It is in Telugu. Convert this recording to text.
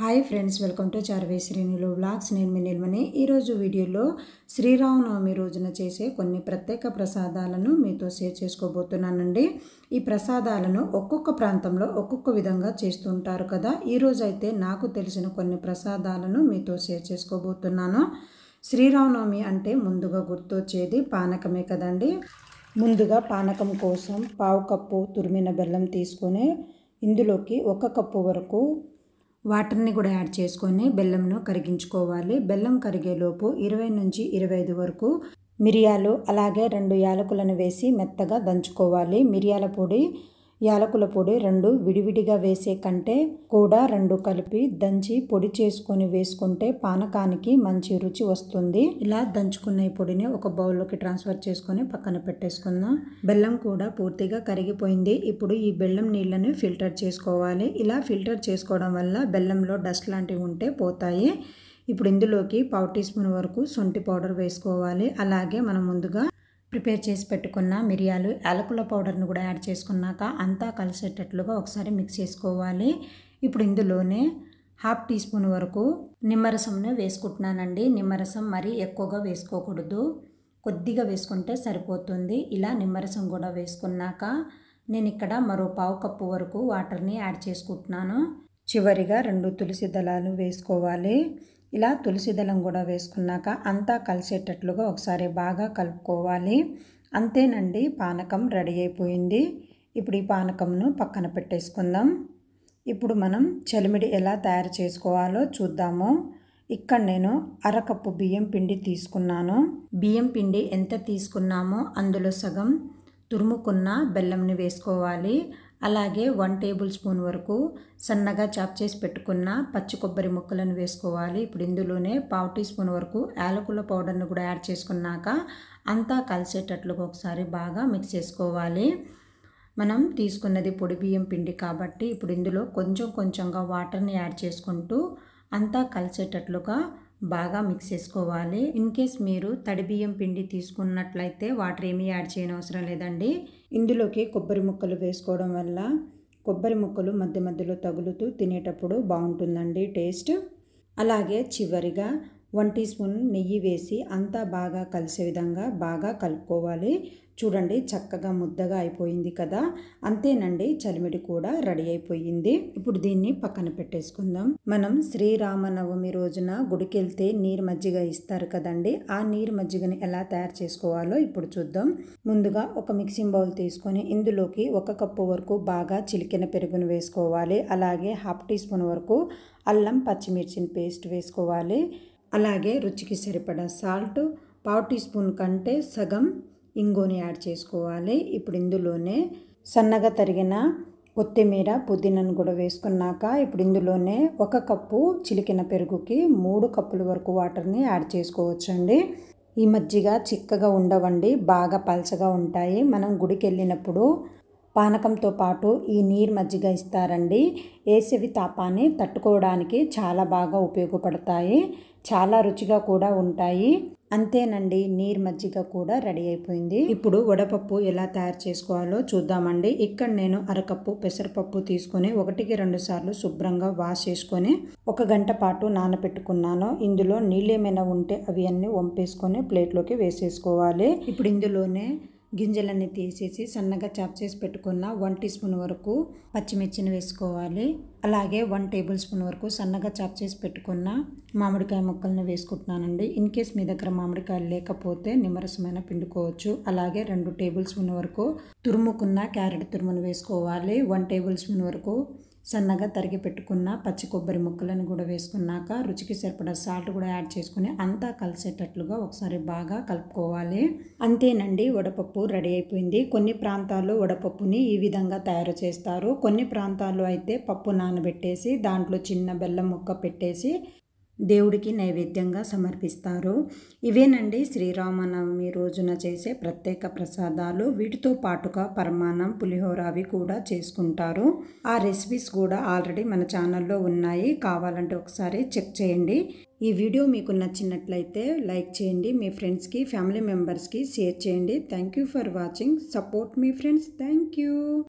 హాయ్ ఫ్రెండ్స్ వెల్కమ్ టు చార్వే శ్రేణులు బ్లాగ్స్ నేను మీ నిల్మని ఈరోజు వీడియోలో శ్రీరామనవమి రోజున చేసే కొన్ని ప్రత్యేక ప్రసాదాలను మీతో షేర్ చేసుకోబోతున్నానండి ఈ ప్రసాదాలను ఒక్కొక్క ప్రాంతంలో ఒక్కొక్క విధంగా చేస్తుంటారు కదా ఈరోజు అయితే నాకు తెలిసిన కొన్ని ప్రసాదాలను మీతో షేర్ చేసుకోబోతున్నాను శ్రీరామనవమి అంటే ముందుగా గుర్తొచ్చేది పానకమే కదండి ముందుగా పానకం కోసం పావు కప్పు తురిమిన బెల్లం తీసుకొని ఇందులోకి ఒక కప్పు వరకు వాటర్ని కూడా యాడ్ చేసుకొని బెల్లంను కరిగించుకోవాలి బెల్లం కరిగేలోపు ఇరవై నుంచి ఇరవై ఐదు వరకు మిరియాలు అలాగే రెండు యాలకులను వేసి మెత్తగా దంచుకోవాలి మిరియాల పొడి యాలకుల పొడి రెండు విడివిడిగా వేసే కంటే కూడా రెండు కలిపి దంచి పొడి చేసుకొని వేసుకుంటే పానకానికి మంచి రుచి వస్తుంది ఇలా దంచుకున్న ఈ పొడిని ఒక బౌల్లోకి ట్రాన్స్ఫర్ చేసుకొని పక్కన పెట్టేసుకుందాం బెల్లం కూడా పూర్తిగా కరిగిపోయింది ఇప్పుడు ఈ బెల్లం నీళ్ళని ఫిల్టర్ చేసుకోవాలి ఇలా ఫిల్టర్ చేసుకోవడం వల్ల బెల్లంలో డస్ట్ లాంటివి ఉంటే పోతాయి ఇప్పుడు ఇందులోకి పావు టీ స్పూన్ వరకు శొంటి పౌడర్ వేసుకోవాలి అలాగే మనం ముందుగా ప్రిపేర్ చేసి పెట్టుకున్న మిరియాలు యాలకుల పౌడర్ను కూడా యాడ్ చేసుకున్నాక అంతా కలిసేటట్లుగా ఒకసారి మిక్స్ చేసుకోవాలి ఇప్పుడు ఇందులోనే హాఫ్ టీ స్పూన్ వరకు నిమ్మరసంను వేసుకుంటున్నానండి నిమ్మరసం మరీ ఎక్కువగా వేసుకోకూడదు కొద్దిగా వేసుకుంటే సరిపోతుంది ఇలా నిమ్మరసం కూడా వేసుకున్నాక నేను ఇక్కడ మరో పావు కప్పు వరకు వాటర్ని యాడ్ చేసుకుంటున్నాను చివరిగా రెండు తులసి దళాలు వేసుకోవాలి ఇలా తులసి దళం కూడా వేసుకున్నాక అంతా కలిసేటట్లుగా ఒకసారి బాగా కలుపుకోవాలి అంతేనండి పానకం రెడీ అయిపోయింది ఇప్పుడు ఈ పానకంను పక్కన పెట్టేసుకుందాం ఇప్పుడు మనం చలిమిడి ఎలా తయారు చేసుకోవాలో చూద్దాము ఇక్కడ నేను అరకప్పు బియ్యం పిండి తీసుకున్నాను బియ్యం పిండి ఎంత తీసుకున్నామో అందులో సగం తురుముకున్న బెల్లంని వేసుకోవాలి అలాగే వన్ టేబుల్ స్పూన్ వరకు సన్నగా చాప్ చేసి పెట్టుకున్న పచ్చి కొబ్బరి ముక్కలను వేసుకోవాలి ఇప్పుడు ఇందులోనే పావు టీ స్పూన్ వరకు యాలకుల పౌడర్ను కూడా యాడ్ చేసుకున్నాక అంతా కలిసేటట్లుగా ఒకసారి బాగా మిక్స్ చేసుకోవాలి మనం తీసుకున్నది పొడి బియ్యం పిండి కాబట్టి ఇప్పుడు ఇందులో కొంచెం కొంచెంగా వాటర్ని యాడ్ చేసుకుంటూ అంతా కలిసేటట్లుగా బాగా మిక్స్ చేసుకోవాలి ఇన్ కేస్ మీరు తడి బియ్యం పిండి తీసుకున్నట్లయితే వాటర్ ఏమీ యాడ్ చేయని అవసరం లేదండి ఇందులోకి కొబ్బరి ముక్కలు వేసుకోవడం వల్ల కొబ్బరి ముక్కలు మధ్య మధ్యలో తగులుతూ తినేటప్పుడు బాగుంటుందండి టేస్ట్ అలాగే చివరిగా వన్ టీ స్పూన్ నెయ్యి వేసి అంతా బాగా కలిసే విధంగా బాగా కలుపుకోవాలి చూడండి చక్కగా ముద్దగా అయిపోయింది కదా అంతేనండి చలిమిడి కూడా రెడీ అయిపోయింది ఇప్పుడు దీన్ని పక్కన పెట్టేసుకుందాం మనం శ్రీరామనవమి రోజున గుడికి వెళ్తే నీరు మజ్జిగ ఇస్తారు కదండి ఆ నీరు మజ్జిగని ఎలా తయారు చేసుకోవాలో ఇప్పుడు చూద్దాం ముందుగా ఒక మిక్సింగ్ బౌల్ తీసుకొని ఇందులోకి ఒక కప్పు వరకు బాగా చిలికిన పెరుగును వేసుకోవాలి అలాగే హాఫ్ టీ స్పూన్ వరకు అల్లం పచ్చిమిర్చిని పేస్ట్ వేసుకోవాలి అలాగే రుచికి సరిపడా సాల్ట్ పావు టీ స్పూన్ కంటే సగం ఇంగోని యాడ్ చేసుకోవాలి ఇప్పుడు ఇందులోనే సన్నగా తరిగిన కొత్తిమీర పుదీనాను కూడా వేసుకున్నాక ఇప్పుడు ఇందులోనే ఒక కప్పు చిలికిన పెరుగుకి మూడు కప్పుల వరకు వాటర్ని యాడ్ చేసుకోవచ్చండి ఈ మజ్జిగ చిక్కగా ఉండవండి బాగా పలచగా ఉంటాయి మనం గుడికి వెళ్ళినప్పుడు పానకంతో పాటు ఈ నీరు మజ్జిగ ఇస్తారండి ఏసవి తాపాన్ని తట్టుకోవడానికి చాలా బాగా ఉపయోగపడతాయి చాలా రుచిగా కూడా ఉంటాయి అంతేనండి నీరు మజ్జిగ కూడా రెడీ అయిపోయింది ఇప్పుడు వడపప్పు ఎలా తయారు చేసుకోవాలో చూద్దామండి ఇక్కడ నేను అరకప్పు పెసరపప్పు తీసుకొని ఒకటికి రెండు సార్లు శుభ్రంగా వాష్ చేసుకొని ఒక గంట పాటు నానబెట్టుకున్నాను ఇందులో నీళ్ళు ఏమైనా ఉంటే అవి అన్నీ వంపేసుకొని ప్లేట్లోకి వేసేసుకోవాలి ఇప్పుడు ఇందులోనే గింజలన్నీ తీసేసి సన్నగా చాప్ చేసి పెట్టుకున్న వన్ టీ స్పూన్ వరకు పచ్చిమిర్చిని వేసుకోవాలి అలాగే వన్ టేబుల్ స్పూన్ వరకు సన్నగా చాప్ చేసి పెట్టుకున్న మామిడికాయ ముక్కలను వేసుకుంటున్నానండి ఇన్ కేస్ మీ దగ్గర మామిడికాయలు లేకపోతే నిమ్మరసమైన పిండుకోవచ్చు అలాగే రెండు టేబుల్ స్పూన్ వరకు తురుముకున్న క్యారెట్ తురుమును వేసుకోవాలి వన్ టేబుల్ స్పూన్ వరకు సన్నగా తరిగి పెట్టుకున్న పచ్చి కొబ్బరి ముక్కలను కూడా వేసుకున్నాక రుచికి సరిపడా సాల్ట్ కూడా యాడ్ చేసుకుని అంతా కలిసేటట్లుగా ఒకసారి బాగా కలుపుకోవాలి అంతేనండి వడపప్పు రెడీ అయిపోయింది కొన్ని ప్రాంతాల్లో వడపప్పుని ఈ విధంగా తయారు చేస్తారు కొన్ని ప్రాంతాల్లో అయితే పప్పు నానబెట్టేసి దాంట్లో చిన్న బెల్లం ముక్క పెట్టేసి దేవుడికి నైవేద్యంగా సమర్పిస్తారు ఇవేనండి శ్రీరామనవమి రోజున చేసే ప్రత్యేక ప్రసాదాలు వీటితో పాటుగా పరమాన్నం పులిహోర అవి కూడా చేసుకుంటారు ఆ రెసిపీస్ కూడా ఆల్రెడీ మన ఛానల్లో ఉన్నాయి కావాలంటే ఒకసారి చెక్ చేయండి ఈ వీడియో మీకు నచ్చినట్లయితే లైక్ చేయండి మీ ఫ్రెండ్స్కి ఫ్యామిలీ మెంబర్స్కి షేర్ చేయండి thank you for watching support మీ ఫ్రెండ్స్ థ్యాంక్ యూ